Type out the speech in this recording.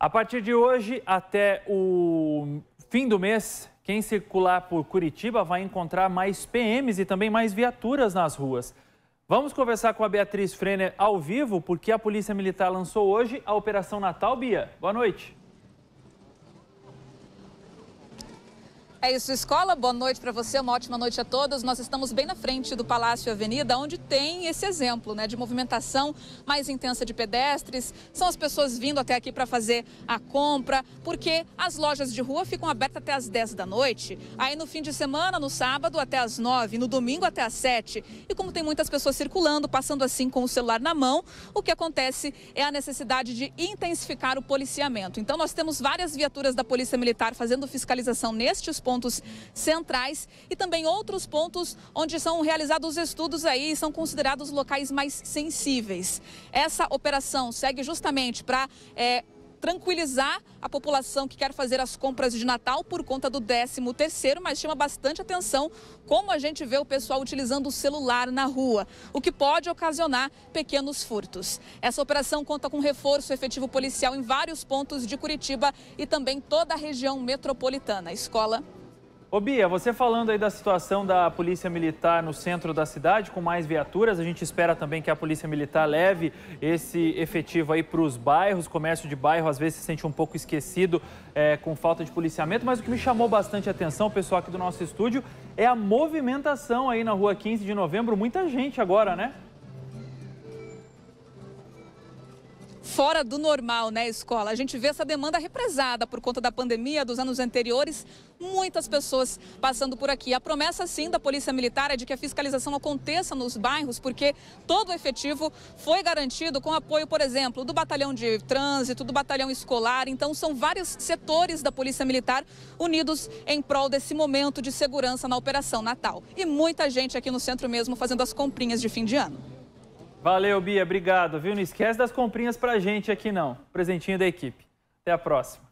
A partir de hoje até o fim do mês, quem circular por Curitiba vai encontrar mais PMs e também mais viaturas nas ruas. Vamos conversar com a Beatriz Frenner ao vivo, porque a Polícia Militar lançou hoje a Operação Natal Bia. Boa noite. É isso, escola. Boa noite para você, uma ótima noite a todos. Nós estamos bem na frente do Palácio Avenida, onde tem esse exemplo né, de movimentação mais intensa de pedestres. São as pessoas vindo até aqui para fazer a compra, porque as lojas de rua ficam abertas até as 10 da noite. Aí no fim de semana, no sábado até as 9, no domingo até as 7. E como tem muitas pessoas circulando, passando assim com o celular na mão, o que acontece é a necessidade de intensificar o policiamento. Então nós temos várias viaturas da Polícia Militar fazendo fiscalização nestes pontos centrais e também outros pontos onde são realizados estudos aí e são considerados locais mais sensíveis. Essa operação segue justamente para. É, tranquilizar a população que quer fazer as compras de Natal por conta do 13º, mas chama bastante atenção como a gente vê o pessoal utilizando o celular na rua, o que pode ocasionar pequenos furtos. Essa operação conta com reforço efetivo policial em vários pontos de Curitiba e também toda a região metropolitana. Escola Ô Bia, você falando aí da situação da polícia militar no centro da cidade, com mais viaturas, a gente espera também que a polícia militar leve esse efetivo aí para os bairros, comércio de bairro às vezes se sente um pouco esquecido é, com falta de policiamento, mas o que me chamou bastante atenção, pessoal aqui do nosso estúdio, é a movimentação aí na rua 15 de novembro, muita gente agora, né? fora do normal, né, escola? A gente vê essa demanda represada por conta da pandemia dos anos anteriores, muitas pessoas passando por aqui. A promessa, sim, da Polícia Militar é de que a fiscalização aconteça nos bairros, porque todo o efetivo foi garantido com apoio, por exemplo, do Batalhão de Trânsito, do Batalhão Escolar. Então, são vários setores da Polícia Militar unidos em prol desse momento de segurança na Operação Natal. E muita gente aqui no centro mesmo fazendo as comprinhas de fim de ano. Valeu, Bia. Obrigado, viu? Não esquece das comprinhas pra gente aqui, não. Presentinho da equipe. Até a próxima.